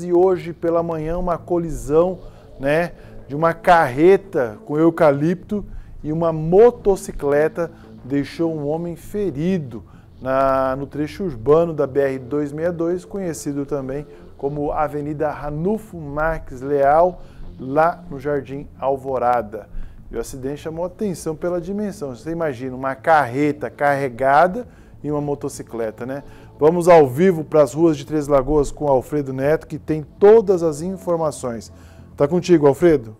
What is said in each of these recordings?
E hoje pela manhã uma colisão né, de uma carreta com eucalipto e uma motocicleta deixou um homem ferido na, no trecho urbano da BR-262, conhecido também como Avenida Ranulfo Marques Leal, lá no Jardim Alvorada. E o acidente chamou atenção pela dimensão. Você imagina uma carreta carregada e uma motocicleta, né? Vamos ao vivo para as ruas de Três Lagoas com Alfredo Neto, que tem todas as informações. Tá contigo, Alfredo.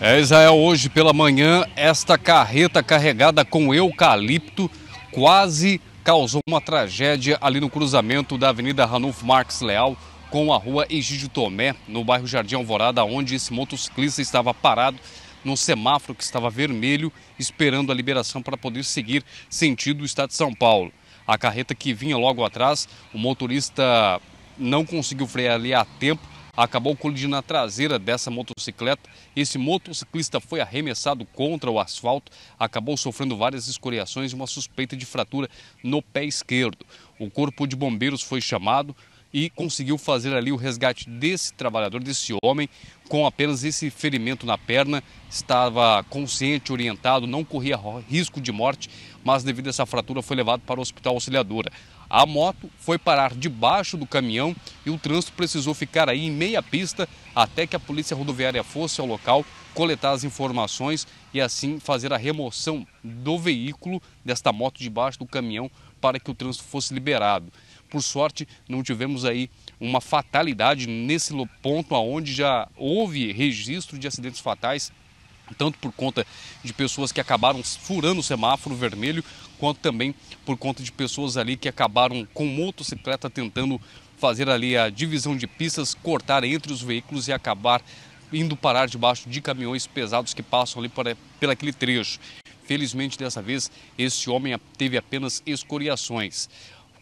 É, Israel, hoje pela manhã, esta carreta carregada com eucalipto quase causou uma tragédia ali no cruzamento da Avenida Ranulfo Marques Leal com a rua Egídio Tomé, no bairro Jardim Alvorada, onde esse motociclista estava parado no semáforo que estava vermelho, esperando a liberação para poder seguir sentido o estado de São Paulo. A carreta que vinha logo atrás, o motorista não conseguiu frear ali a tempo, acabou colidindo na traseira dessa motocicleta. Esse motociclista foi arremessado contra o asfalto, acabou sofrendo várias escoriações e uma suspeita de fratura no pé esquerdo. O corpo de bombeiros foi chamado, e conseguiu fazer ali o resgate desse trabalhador, desse homem, com apenas esse ferimento na perna. Estava consciente, orientado, não corria risco de morte, mas devido a essa fratura foi levado para o hospital auxiliadora. A moto foi parar debaixo do caminhão e o trânsito precisou ficar aí em meia pista até que a polícia rodoviária fosse ao local coletar as informações e assim fazer a remoção do veículo desta moto debaixo do caminhão para que o trânsito fosse liberado. Por sorte, não tivemos aí uma fatalidade nesse ponto aonde já houve registro de acidentes fatais tanto por conta de pessoas que acabaram furando o semáforo vermelho, quanto também por conta de pessoas ali que acabaram com motocicleta tentando fazer ali a divisão de pistas, cortar entre os veículos e acabar indo parar debaixo de caminhões pesados que passam ali para, pelo aquele trecho. Felizmente, dessa vez, esse homem teve apenas escoriações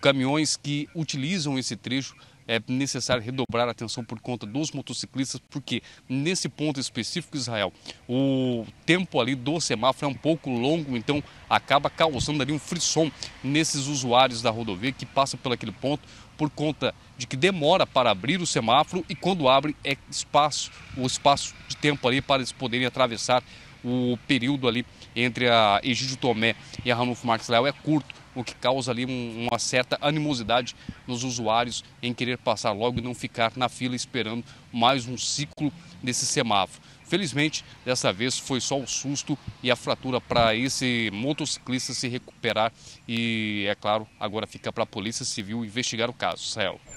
caminhões que utilizam esse trecho é necessário redobrar a atenção por conta dos motociclistas, porque nesse ponto específico, Israel, o tempo ali do semáforo é um pouco longo, então acaba causando ali um frisson nesses usuários da rodovia que passam por aquele ponto por conta de que demora para abrir o semáforo e quando abre é espaço, o espaço de tempo ali para eles poderem atravessar o período ali entre a Egídio Tomé e a Ranulfo Marques Leal é curto o que causa ali uma certa animosidade nos usuários em querer passar logo e não ficar na fila esperando mais um ciclo desse semáforo. Felizmente, dessa vez foi só o susto e a fratura para esse motociclista se recuperar e, é claro, agora fica para a Polícia Civil investigar o caso. Israel.